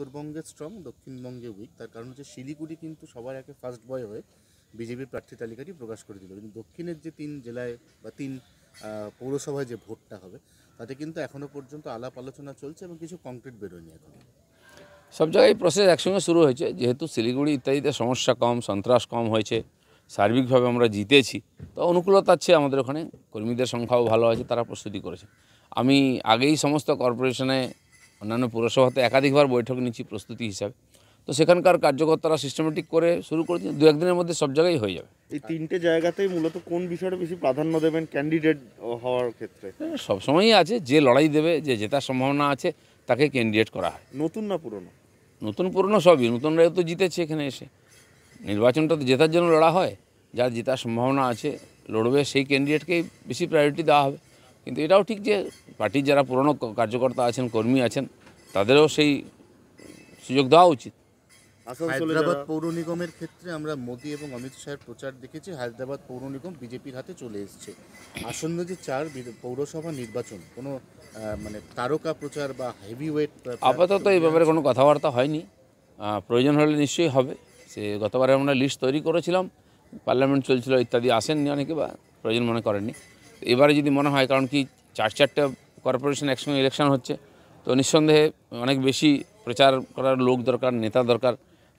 উত্তরবঙ্গে স্ট্রং দক্ষিণবঙ্গে উইক তার কারণ হচ্ছে শিলিগুড়ি কিন্তু সবার আগে ফার্স্ট বয় হয়ে বিজেপির প্রার্থী তালিকাটি প্রকাশ করে দিল কিন্তু দক্ষিণের যে তিন জেলায় বা তিন পৌরসভায় যে ভোটটা হবে তাতে কিন্তু এখনও পর্যন্ত আলাপ আলোচনা চলছে এবং কিছু কংক্রিট বেরোয়নি এখন সব জায়গায় প্রসেস একসঙ্গে শুরু হয়েছে যেহেতু শিলিগুড়ি ইত্যাদিতে সমস্যা কম সন্ত্রাস কম হয়েছে সার্বিকভাবে আমরা জিতেছি তো অনুকূলতা আছে আমাদের ওখানে কর্মীদের সংখ্যাও ভালো আছে তারা প্রস্তুতি করেছে আমি আগেই সমস্ত কর্পোরেশনে অন্যান্য পুরসভাতে একাধিকবার বৈঠক নিচ্ছি প্রস্তুতি হিসাবে তো সেখানকার কার্যকর্তারা সিস্টেমেটিক করে শুরু করে দু একদিনের মধ্যে সব জায়গায় হয়ে যাবে এই তিনটে জায়গাতেই মূলত কোন বিষয়টা বেশি প্রাধান্য দেবেন ক্যান্ডিডেট হওয়ার ক্ষেত্রে হ্যাঁ, সবসময়ই আছে যে লড়াই দেবে যে জেতার সম্ভাবনা আছে তাকে ক্যান্ডিডেট করা হয় নতুন না পুরনো নতুন পুরনো সবই নতুনরাও তো জিতেছে এখানে এসে নির্বাচনটা তো জেতার জন্য লড়া হয় যার জেতার সম্ভাবনা আছে লড়বে সেই ক্যান্ডিডেটকেই বেশি প্রায়োরিটি দেওয়া হবে কিন্তু এটাও ঠিক যে পার্টির যারা পুরনো কার্যকর্তা আছেন কর্মী আছেন তাদেরও সেই সুযোগ দেওয়া উচিত হায়দ্রাবাদ পৌর নিগমের ক্ষেত্রে আমরা মোদি এবং অমিত শাহের প্রচার দেখেছি হায়দ্রাবাদ পৌর নিগম বিজেপির হাতে চলে এসছে আসন্ন যে চার পৌরসভা নির্বাচন কোনো মানে তারকা প্রচার বা হেভি ওয়েট আপাতত এই ব্যাপারে কোনো কথাবার্তা হয়নি প্রয়োজন হলে নিশ্চয়ই হবে সে গতবারে আমরা লিস্ট তৈরি করেছিলাম পার্লামেন্ট চলছিল ইত্যাদি আসেননি অনেকে বা প্রয়োজন মনে করেননি এবারে যদি মনে হয় কারণ কি চার চারটা কর্পোরেশন একসঙ্গে ইলেকশন হচ্ছে তো নিঃসন্দেহে অনেক বেশি প্রচার করার লোক দরকার নেতা দরকার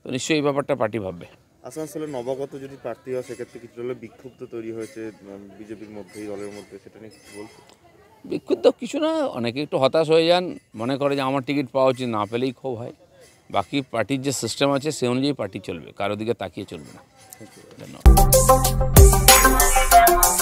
তো নিশ্চয়ই এই ব্যাপারটা পার্টি ভাববে আসানসোলে নবাগত যদি প্রার্থী হয় সেক্ষেত্রে কিছু হলে বিক্ষুব্ধ তৈরি হয়েছে বিজেপির মধ্যে দলের মধ্যে সেটা নিয়ে কিছু বলছে বিক্ষুব্ধ কিছু না অনেকে একটু হতাশ হয়ে যান মনে করে যে আমার টিকিট পাওয়া উচিত না পেলেই ক্ষোভ হয় বাকি পার্টির যে সিস্টেম আছে সে অনুযায়ী পার্টি চলবে কারো দিকে তাকিয়ে চলবে না ধন্যবাদ